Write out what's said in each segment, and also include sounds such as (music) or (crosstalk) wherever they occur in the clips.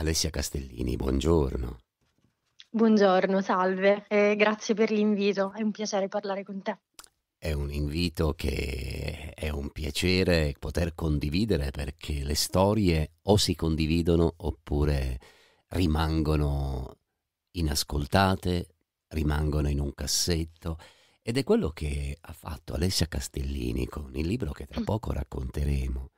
Alessia Castellini, buongiorno. Buongiorno, salve e grazie per l'invito, è un piacere parlare con te. È un invito che è un piacere poter condividere perché le storie o si condividono oppure rimangono inascoltate, rimangono in un cassetto ed è quello che ha fatto Alessia Castellini con il libro che tra mm. poco racconteremo,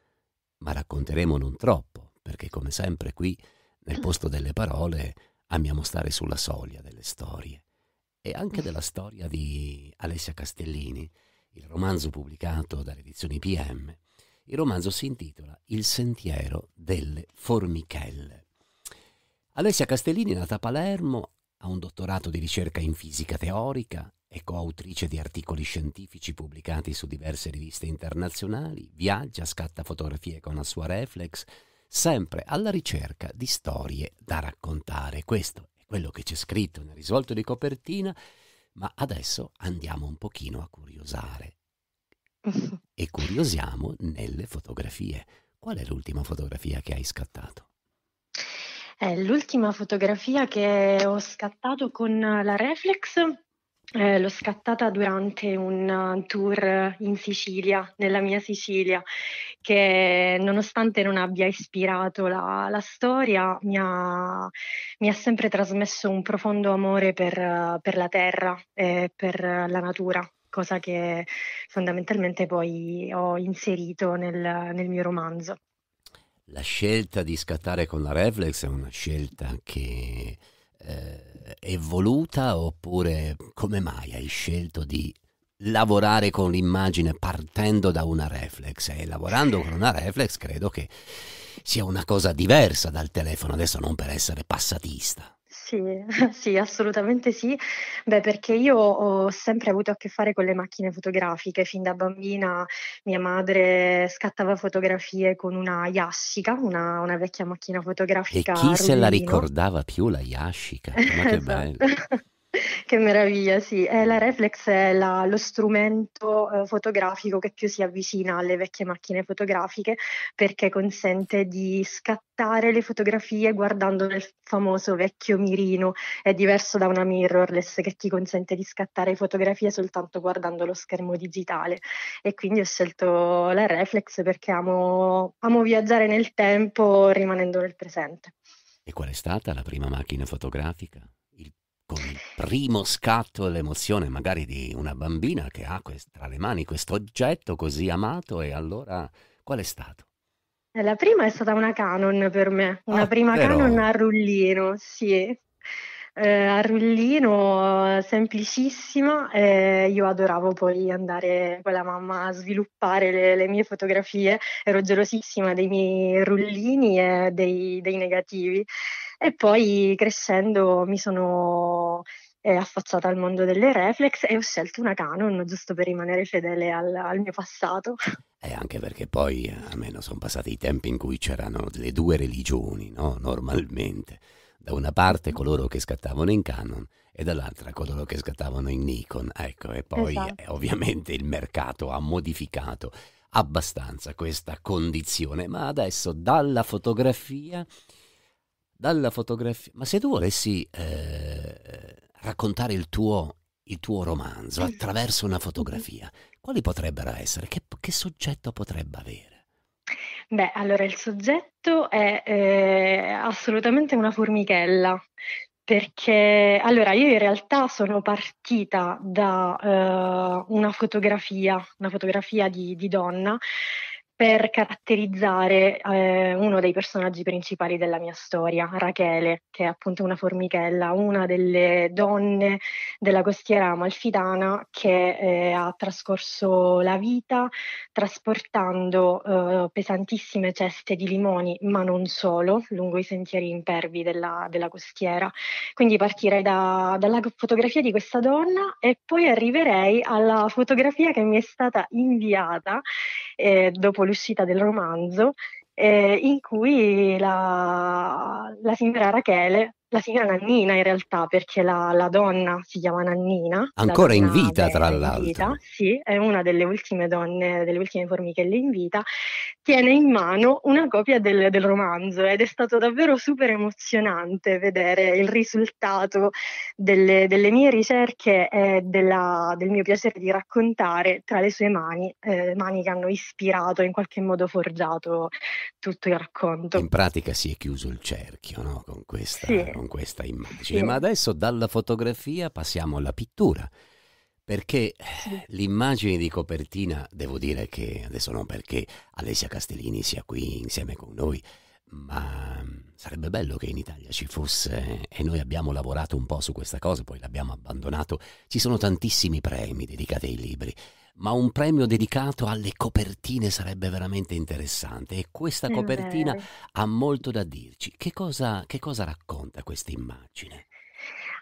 ma racconteremo non troppo perché come sempre qui nel ah. posto delle parole amiamo stare sulla soglia delle storie e anche mm. della storia di Alessia Castellini, il romanzo pubblicato dalle edizioni PM. Il romanzo si intitola Il sentiero delle formichelle. Alessia Castellini è nata a Palermo, ha un dottorato di ricerca in fisica teorica, è coautrice di articoli scientifici pubblicati su diverse riviste internazionali, viaggia, scatta fotografie con la sua reflex, sempre alla ricerca di storie da raccontare. Questo è quello che c'è scritto nel risvolto di copertina, ma adesso andiamo un pochino a curiosare. (laughs) E curiosiamo nelle fotografie. Qual è l'ultima fotografia che hai scattato? È eh, l'ultima fotografia che ho scattato con la reflex eh, l'ho scattata durante un uh, tour in Sicilia, nella mia Sicilia, che nonostante non abbia ispirato la, la storia, mi ha, mi ha, sempre trasmesso un profondo amore per, uh, per la terra e per la natura cosa che fondamentalmente poi ho inserito nel, nel, mio romanzo. La scelta di scattare con la reflex è una scelta che eh, è voluta oppure come mai hai scelto di lavorare con l'immagine partendo da una reflex e lavorando con una reflex credo che sia una cosa diversa dal telefono adesso non per essere passatista sì, (laughs) sì, assolutamente sì. Beh, perché io ho sempre avuto a che fare con le macchine fotografiche. Fin da bambina mia madre scattava fotografie con una Yashica, una, una vecchia macchina fotografica. E chi se la ricordava più la Yashica? (laughs) Ma che esatto. bello! (laughs) Che meraviglia, sì. Eh, la reflex è la, lo strumento eh, fotografico che più si avvicina alle vecchie macchine fotografiche perché consente di scattare le fotografie guardando nel famoso vecchio mirino. È diverso da una mirrorless che ti consente di scattare fotografie soltanto guardando lo schermo digitale. E quindi ho scelto la reflex perché amo, amo viaggiare nel tempo rimanendo nel presente. E qual è stata la prima macchina fotografica? primo scatto l'emozione magari di una bambina che ha tra le mani questo oggetto così amato e allora qual è stato? Eh, la prima è stata una Canon per me, una ah, prima però... Canon a rullino, sì. Eh, a rullino semplicissima eh, io adoravo poi andare con la mamma a sviluppare le, le mie fotografie, ero gelosissima dei miei rullini e dei, dei negativi e poi crescendo mi sono eh, affacciata al mondo delle reflex e ho scelto una Canon giusto per rimanere fedele al, al mio passato. E eh, anche perché poi eh, almeno sono passati i tempi in cui c'erano le due religioni, no? Normalmente. Da una parte coloro che scattavano in Canon e dall'altra coloro che scattavano in Nikon. Ecco, e poi esatto. eh, ovviamente il mercato ha modificato abbastanza questa condizione, ma adesso dalla fotografia dalla fotografia. Ma se tu volessi eh, raccontare il tuo, il tuo romanzo eh. attraverso una fotografia, mm-hmm. quali potrebbero essere? Che, che soggetto potrebbe avere? Beh, allora il soggetto è eh, assolutamente una formichella, perché allora io in realtà sono partita da eh, una fotografia, una fotografia di, di donna per caratterizzare eh, uno dei personaggi principali della mia storia, Rachele, che è appunto una formichella, una delle donne della costiera amalfitana che eh, ha trascorso la vita trasportando eh, pesantissime ceste di limoni, ma non solo, lungo i sentieri impervi della, della costiera. Quindi partirei da, dalla fotografia di questa donna e poi arriverei alla fotografia che mi è stata inviata eh, dopo l'uscita del romanzo, eh, in cui la, la signora Rachele la signora Nannina in realtà, perché la, la donna si chiama Nannina. Ancora in vita, tra l'altro. Vita, sì, è una delle ultime donne, delle ultime formichelle in vita, tiene in mano una copia del, del romanzo ed è stato davvero super emozionante vedere il risultato delle, delle mie ricerche e della, del mio piacere di raccontare tra le sue mani, eh, mani che hanno ispirato, in qualche modo forgiato tutto il racconto. In pratica si è chiuso il cerchio no? con questa... Sì con questa immagine, sì. ma adesso dalla fotografia passiamo alla pittura. Perché eh, l'immagine di copertina, devo dire che adesso non perché Alessia Castellini sia qui insieme con noi, ma mm, sarebbe bello che in Italia ci fosse, eh, e noi abbiamo lavorato un po' su questa cosa, poi l'abbiamo abbandonato, ci sono tantissimi premi dedicati ai libri ma un premio dedicato alle copertine sarebbe veramente interessante e questa copertina ha molto da dirci. Che cosa, che cosa racconta questa immagine?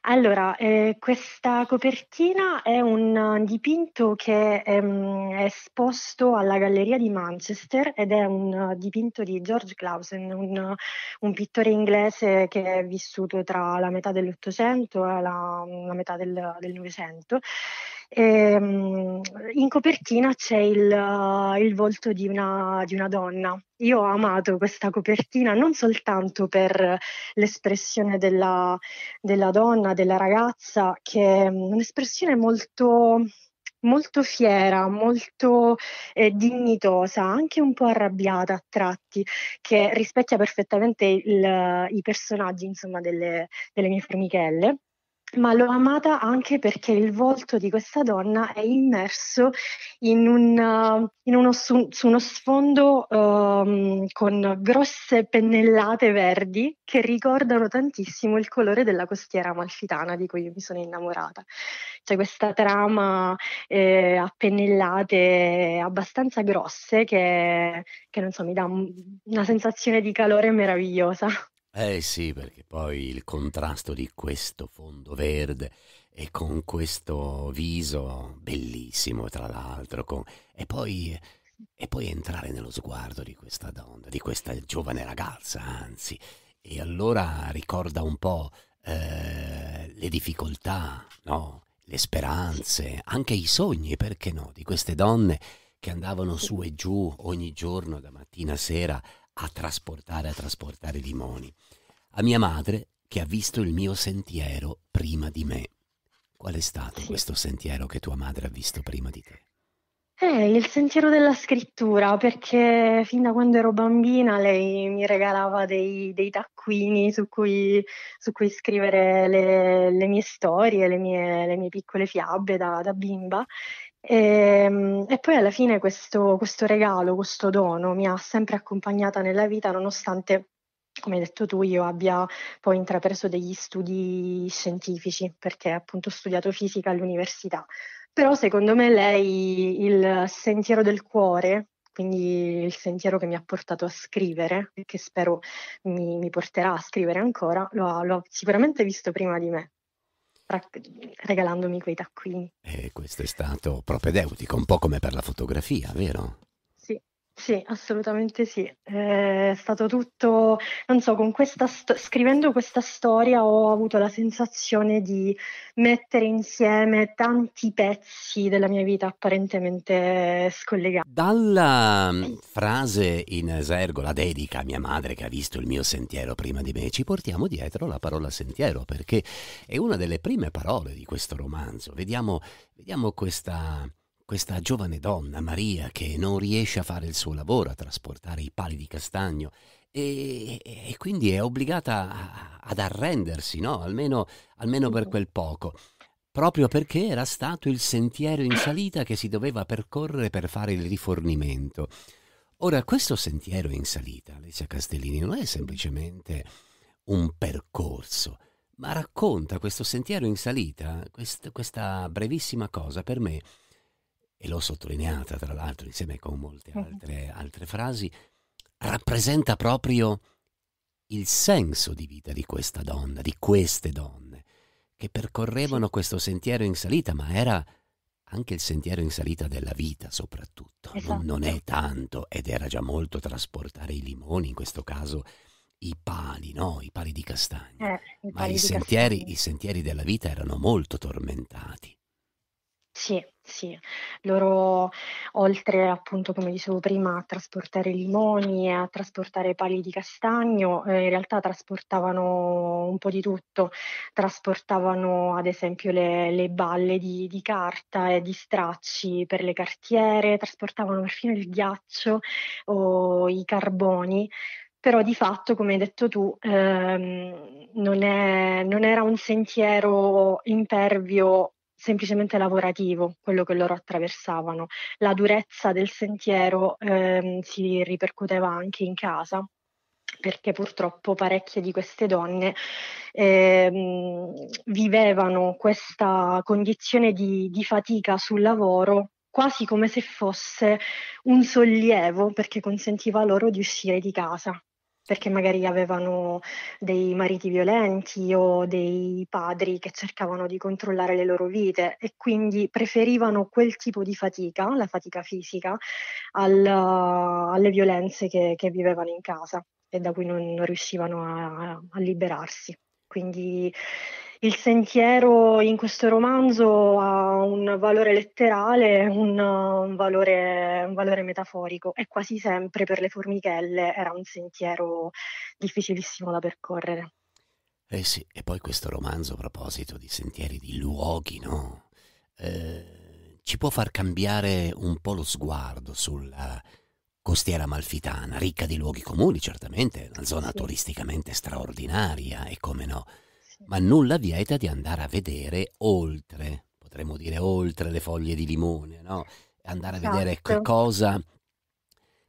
Allora, eh, questa copertina è un dipinto che ehm, è esposto alla Galleria di Manchester ed è un dipinto di George Clausen, un, un pittore inglese che è vissuto tra la metà dell'Ottocento e la, la metà del Novecento e, ehm, in copertina c'è il, il volto di una, di una donna. Io ho amato questa copertina non soltanto per l'espressione della, della donna, della ragazza, che è un'espressione molto molto fiera, molto eh, dignitosa, anche un po' arrabbiata a tratti, che rispecchia perfettamente il, i personaggi insomma, delle, delle, mie formichelle ma l'ho amata anche perché il volto di questa donna è immerso in un, eh, in uno, su, su, uno sfondo um, con grosse pennellate verdi che ricordano tantissimo il colore della costiera amalfitana di cui mi sono innamorata. C'è questa trama eh, a pennellate abbastanza grosse che, che non so, mi dà una sensazione di calore meravigliosa. Eh sì, perché poi il contrasto di questo fondo verde e con questo viso bellissimo, tra l'altro, con... e, poi, e poi entrare nello sguardo di questa donna, di questa giovane ragazza, anzi, e allora ricorda un po' eh, le difficoltà, no? le speranze, anche i sogni, perché no, di queste donne che andavano su e giù ogni giorno, da mattina a sera, a trasportare, a trasportare limoni. A mia madre che ha visto il mio sentiero prima di me. Qual è stato sì. questo sentiero che tua madre ha visto prima di te? Eh, il sentiero della scrittura, perché fin da quando ero bambina lei mi regalava dei, dei taccuini su cui, su cui scrivere le, le, mie storie, le mie, le mie piccole fiabe da, da bimba e, ehm, e, poi alla fine questo, questo, regalo, questo dono mi ha sempre accompagnata nella vita nonostante, come hai detto tu, io abbia poi intrapreso degli studi scientifici perché appunto ho studiato fisica all'università. Però secondo me lei il sentiero del cuore, quindi il sentiero che mi ha portato a scrivere, che spero mi, mi porterà a scrivere ancora, lo ha, sicuramente visto prima di me regalandomi quei taccuini. E eh, questo è stato propedeutico, un po' come per la fotografia, vero? Sì, assolutamente sì. Eh, è stato tutto, non so, con questa sto- scrivendo questa storia ho avuto la sensazione di mettere insieme tanti pezzi della mia vita apparentemente scollegati. Dalla mm, frase in esergo, la dedica a mia madre che ha visto il mio sentiero prima di me, ci portiamo dietro la parola sentiero perché è una delle prime parole di questo romanzo. Vediamo, vediamo questa questa giovane donna, Maria, che non riesce a fare il suo lavoro, a trasportare i pali di castagno e, e quindi è obbligata a, ad arrendersi, no? almeno, almeno per quel poco, proprio perché era stato il sentiero in salita che si doveva percorrere per fare il rifornimento. Ora, questo sentiero in salita, Alessia Castellini, non è semplicemente un percorso, ma racconta questo sentiero in salita, quest, questa brevissima cosa per me e l'ho sottolineata tra l'altro insieme con molte mm-hmm. altre, altre frasi, rappresenta proprio il senso di vita di questa donna, di queste donne, che percorrevano questo sentiero in salita, ma era anche il sentiero in salita della vita soprattutto. Esatto. Non, non, è tanto, ed era già molto trasportare i limoni, in questo caso i pali, no? I pali di castagna. Eh, ma i sentieri, i sentieri della vita erano molto tormentati. Sì, sì. Loro oltre appunto, come dicevo prima, a trasportare limoni e a trasportare pali di castagno, eh, in realtà trasportavano un po' di tutto. Trasportavano ad esempio le, le balle di, di carta e di stracci per le cartiere, trasportavano perfino il ghiaccio o i carboni però di fatto, come hai detto tu, ehm, non, è, non, era un sentiero impervio semplicemente lavorativo quello che loro attraversavano. La durezza del sentiero ehm, si ripercuteva anche in casa perché purtroppo parecchie di queste donne ehm, vivevano questa condizione di, di fatica sul lavoro quasi come se fosse un sollievo perché consentiva loro di uscire di casa perché magari avevano dei mariti violenti o dei padri che cercavano di controllare le loro vite e quindi preferivano quel tipo di fatica, la fatica fisica, al, alle violenze che, che, vivevano in casa e da cui non, non riuscivano a, a liberarsi. Quindi il sentiero in questo romanzo ha un valore letterale, un, un, valore, un valore metaforico e quasi sempre per le formichelle era un sentiero difficilissimo da percorrere. Eh sì, e poi questo romanzo a proposito di sentieri, di luoghi, no? Eh, ci può far cambiare un po' lo sguardo sulla costiera malfitana, ricca di luoghi comuni certamente, una zona turisticamente straordinaria e come no, ma nulla vieta di andare a vedere oltre, potremmo dire oltre le foglie di limone, no? andare a vedere che, esatto. cosa,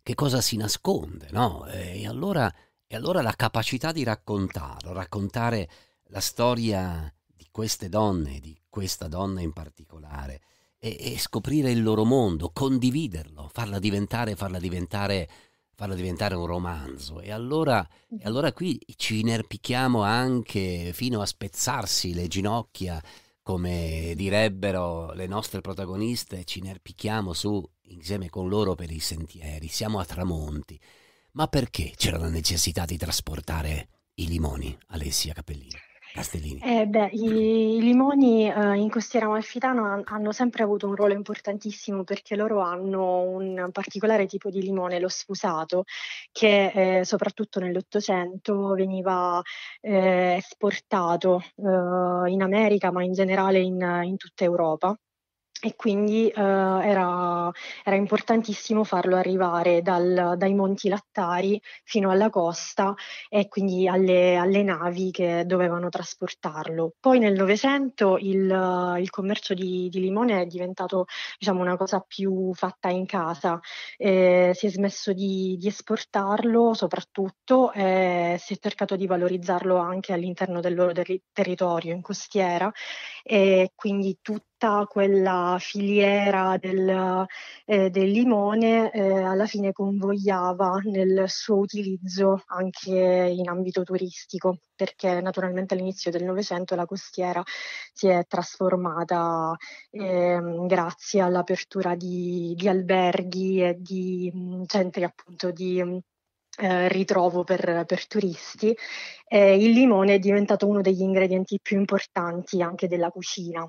che cosa, si nasconde. No? Eh, e, allora, e allora la capacità di raccontarlo, raccontare la storia di queste donne, di questa donna in particolare, e, e, scoprire il loro mondo, condividerlo, farla diventare, farla diventare farlo diventare un romanzo. E allora, e mm-hmm. allora qui ci inerpichiamo anche fino a spezzarsi le ginocchia, come direbbero le nostre protagoniste, ci inerpichiamo su insieme con loro per i sentieri, siamo a tramonti. Ma perché c'era la necessità di trasportare i limoni, Alessia Capellini? Castellini. Eh beh, i, i limoni eh, in costiera amalfitana hanno sempre avuto un ruolo importantissimo perché loro hanno un particolare tipo di limone, lo sfusato, che eh, soprattutto nell'Ottocento veniva eh, esportato eh, in America ma in generale in, in tutta Europa e quindi eh, era, era, importantissimo farlo arrivare dal, dai monti lattari fino alla costa e quindi alle, alle navi che dovevano trasportarlo. Poi nel Novecento il, il, commercio di, di, limone è diventato diciamo, una cosa più fatta in casa, eh, si è smesso di, di esportarlo soprattutto e eh, si è cercato di valorizzarlo anche all'interno del loro ter- territorio in costiera e quindi tutti tutta quella filiera del, eh, del limone eh, alla fine convogliava nel suo utilizzo anche in ambito turistico, perché naturalmente all'inizio del Novecento la costiera si è trasformata eh, grazie all'apertura di, di, alberghi e di mm, centri appunto di mm, eh, ritrovo per, per turisti, eh, il limone è diventato uno degli ingredienti più importanti anche della cucina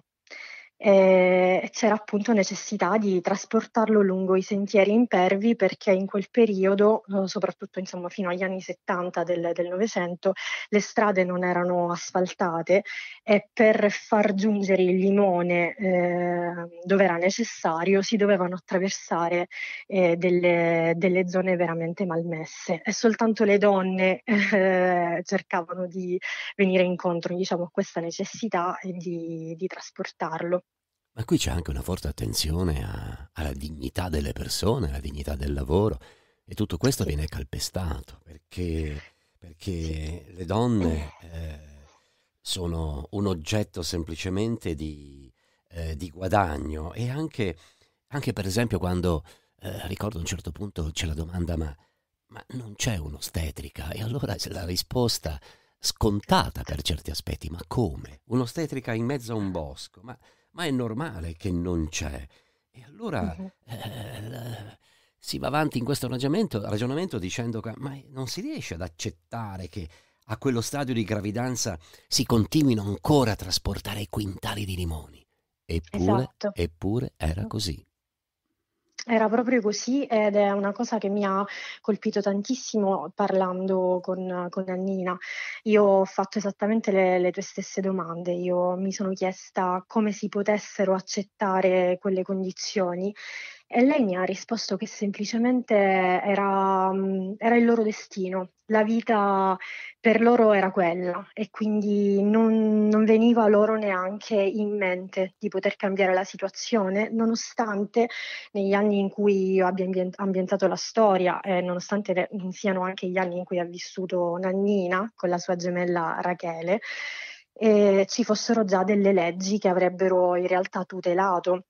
eh, c'era appunto necessità di trasportarlo lungo i sentieri impervi perché in quel periodo, eh, soprattutto insomma, fino agli anni 70 del Novecento, le strade non erano asfaltate e per far giungere il limone eh, dove era necessario si dovevano attraversare eh, delle, delle, zone veramente malmesse e soltanto le donne eh, cercavano di venire incontro diciamo, a questa necessità di, di trasportarlo. Ma qui c'è anche una forte attenzione a, alla dignità delle persone, alla dignità del lavoro e tutto questo viene calpestato perché, perché le donne eh, sono un oggetto semplicemente di, eh, di guadagno e anche, anche, per esempio quando eh, ricordo a un certo punto c'è la domanda ma, ma non c'è un'ostetrica e allora c'è la risposta scontata per certi aspetti ma come? Un'ostetrica in mezzo a un bosco ma ma è normale che non c'è. E allora uh-huh. eh, si va avanti in questo ragionamento, ragionamento dicendo che non si riesce ad accettare che a quello stadio di gravidanza si continuino ancora a trasportare quintali di limoni. Eppure, esatto. eppure era così. Era proprio così ed è una cosa che mi ha colpito tantissimo parlando con, con Annina. Io ho fatto esattamente le, le, tue stesse domande, io mi sono chiesta come si potessero accettare quelle condizioni e lei mi ha risposto che semplicemente era, mm, era, il loro destino, la vita per loro era quella e quindi non, non, veniva loro neanche in mente di poter cambiare la situazione, nonostante negli anni in cui io abbia ambientato la storia, eh, nonostante siano anche gli anni in cui ha vissuto Nannina con la sua gemella Rachele, eh, ci fossero già delle leggi che avrebbero in realtà tutelato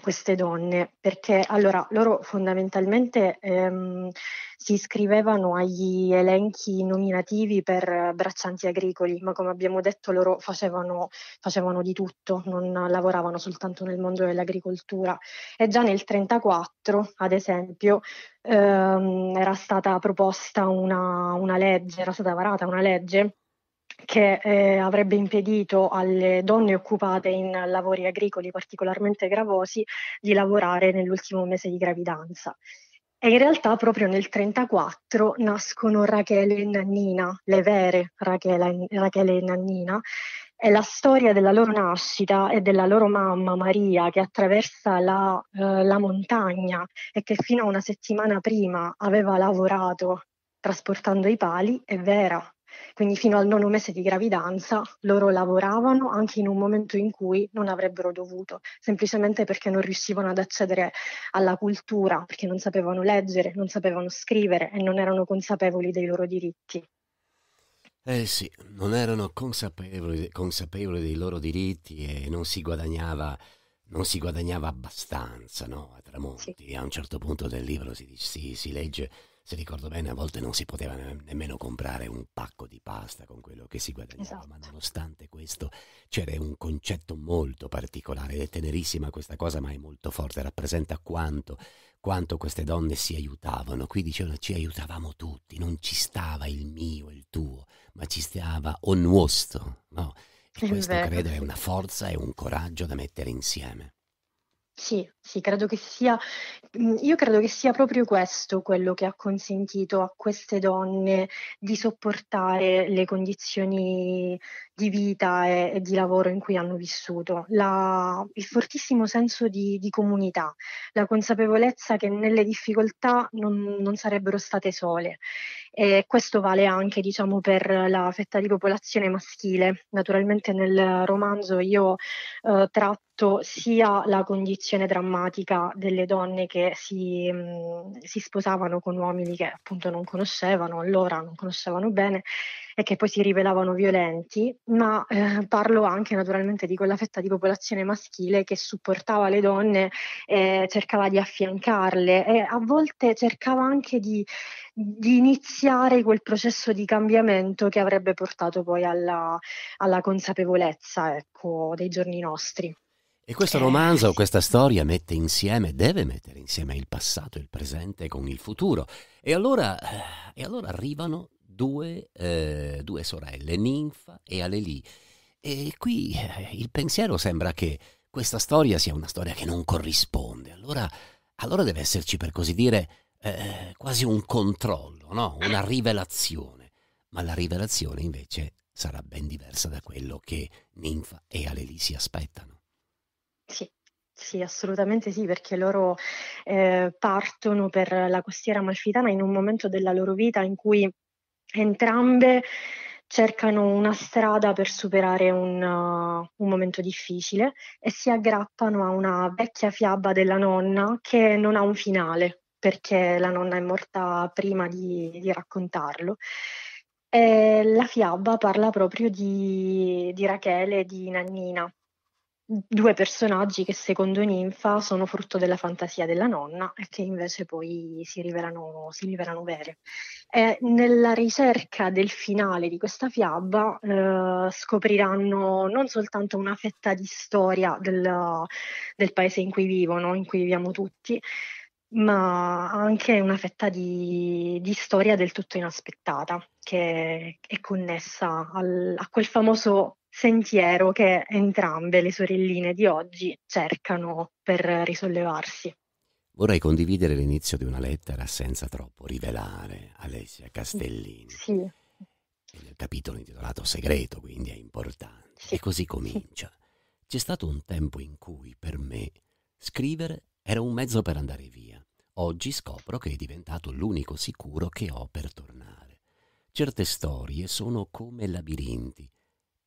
queste donne, perché allora loro fondamentalmente ehm, si iscrivevano agli elenchi nominativi per braccianti agricoli, ma come abbiamo detto loro facevano, facevano di tutto, non lavoravano soltanto nel mondo dell'agricoltura. E già nel 1934, ad esempio, ehm, era stata proposta una, una legge, era stata varata una legge che eh, avrebbe impedito alle donne occupate in lavori agricoli particolarmente gravosi di lavorare nell'ultimo mese di gravidanza. E in realtà proprio nel 1934 nascono Rachele e Nannina, le vere Rachele, e Nannina, e la storia della loro nascita e della loro mamma Maria che attraversa la, eh, la, montagna e che fino a una settimana prima aveva lavorato trasportando i pali, è vera. Quindi fino al nono mese di gravidanza loro lavoravano anche in un momento in cui non avrebbero dovuto, semplicemente perché non riuscivano ad accedere alla cultura, perché non sapevano leggere, non sapevano scrivere e non erano consapevoli dei loro diritti. Eh sì, non erano consapevoli, consapevoli dei loro diritti e non si guadagnava non si guadagnava abbastanza no? a Tramonti. Sì. A un certo punto del libro si, si, si legge se ricordo bene, a volte non si poteva ne- nemmeno comprare un pacco di pasta con quello che si guadagnava, esatto. ma nonostante questo c'era un concetto molto particolare, è tenerissima questa cosa, ma è molto forte, rappresenta quanto, quanto queste donne si aiutavano. Qui dicevano ci aiutavamo tutti, non ci stava il mio, il tuo, ma ci stava o nostro. No? questo credo è una forza e un coraggio da mettere insieme. Sì, sì, credo che sia, mm, io credo che sia proprio questo quello che ha consentito a queste donne di sopportare le condizioni di vita e, e, di lavoro in cui hanno vissuto, la, il fortissimo senso di, di, comunità, la consapevolezza che nelle difficoltà non, non sarebbero state sole. E questo vale anche diciamo, per la fetta di popolazione maschile. Naturalmente nel romanzo io eh, tratto sia la condizione drammatica delle donne che si, mh, mm, si sposavano con uomini che appunto non conoscevano, allora non conoscevano bene, e che poi si rivelavano violenti, ma eh, parlo anche naturalmente di quella fetta di popolazione maschile che supportava le donne, eh, cercava di affiancarle e a volte cercava anche di, di iniziare quel processo di cambiamento che avrebbe portato poi alla, alla consapevolezza ecco, dei giorni nostri. E questo eh, romanzo, questa storia mette insieme, deve mettere insieme il passato, il presente con il futuro. E allora, eh, e allora arrivano due, eh, due sorelle, Ninfa e Aleli. E qui eh, il pensiero sembra che questa storia sia una storia che non corrisponde. Allora, allora deve esserci, per così dire, eh, quasi un controllo, no? una rivelazione. Ma la rivelazione invece sarà ben diversa da quello che Ninfa e Aleli si aspettano. Sì, sì, assolutamente sì, perché loro eh, partono per la costiera malfitana in un momento della loro vita in cui Entrambe cercano una strada per superare un, uh, un, momento difficile e si aggrappano a una vecchia fiaba della nonna che non ha un finale perché la nonna è morta prima di, di raccontarlo. E la fiaba parla proprio di, di Rachele e di Nannina, due personaggi che secondo Ninfa sono frutto della fantasia della nonna e che invece poi si rivelano, si rivelano vere. E nella ricerca del finale di questa fiaba eh, scopriranno non soltanto una fetta di storia del, del paese in cui vivono, in cui viviamo tutti, ma anche una fetta di, di, storia del tutto inaspettata che è connessa al, a quel famoso sentiero che entrambe le sorelline di oggi cercano per risollevarsi. Vorrei condividere l'inizio di una lettera senza troppo rivelare Alessia Castellini. Sì. Nel capitolo intitolato Segreto, quindi è importante. Sì. E così comincia. Sì. C'è stato un tempo in cui per me scrivere era un mezzo per andare via. Oggi scopro che è diventato l'unico sicuro che ho per tornare. Certe storie sono come labirinti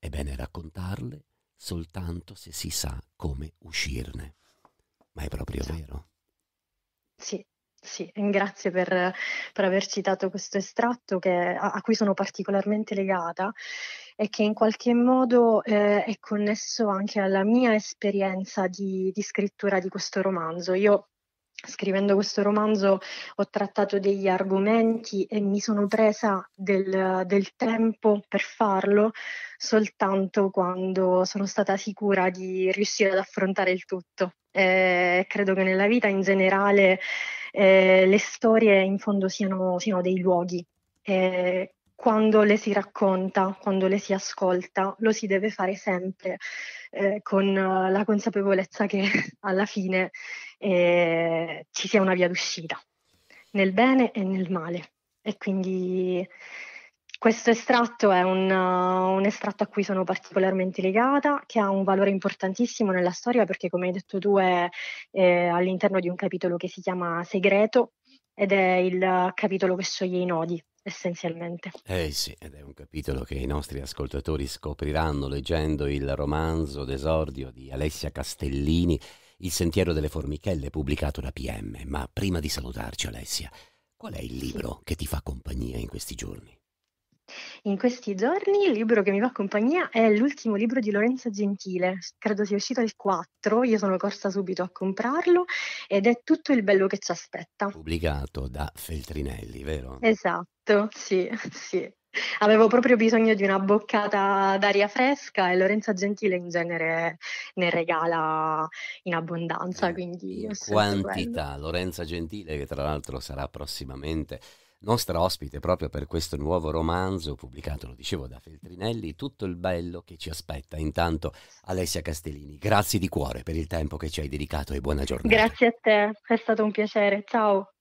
è bene raccontarle soltanto se si sa come uscirne. Ma è proprio sì. Esatto. vero? Sì, sì, grazie per, per, aver citato questo estratto che, a, a, cui sono particolarmente legata e che in qualche modo eh, è connesso anche alla mia esperienza di, di scrittura di questo romanzo. Io scrivendo questo romanzo ho trattato degli argomenti e mi sono presa del, del, tempo per farlo soltanto quando sono stata sicura di riuscire ad affrontare il tutto. Eh, credo che nella vita in generale eh, le storie in fondo siano, siano dei luoghi. Eh, quando le si racconta, quando le si ascolta, lo si deve fare sempre eh, con eh, la consapevolezza che (laughs) alla fine eh, ci sia una via d'uscita, nel bene e nel male. E quindi questo estratto è un, uh, un, estratto a cui sono particolarmente legata, che ha un valore importantissimo nella storia perché, come hai detto tu, è eh, all'interno di un capitolo che si chiama Segreto ed è il eh, capitolo che scioglie i nodi essenzialmente. Eh sì, ed è un capitolo che i nostri ascoltatori scopriranno leggendo il romanzo d'esordio di Alessia Castellini, Il sentiero delle formichelle, pubblicato da PM. Ma prima di salutarci, Alessia, qual è il libro che ti fa compagnia in questi giorni? In questi giorni il libro che mi fa compagnia è l'ultimo libro di Lorenzo Gentile, credo sia uscito il 4, io sono corsa subito a comprarlo ed è tutto il bello che ci aspetta. Pubblicato da Feltrinelli, vero? Esatto, sì, sì. Avevo proprio bisogno di una boccata d'aria fresca e Lorenza Gentile in genere ne regala in abbondanza, eh, quindi... In quantità, Lorenza Gentile che tra l'altro sarà prossimamente nostra ospite proprio per questo nuovo romanzo pubblicato, lo dicevo, da Feltrinelli, tutto il bello che ci aspetta. Intanto Alessia Castellini, grazie di cuore per il tempo che ci hai dedicato e buona giornata. Grazie a te, è stato un piacere, ciao.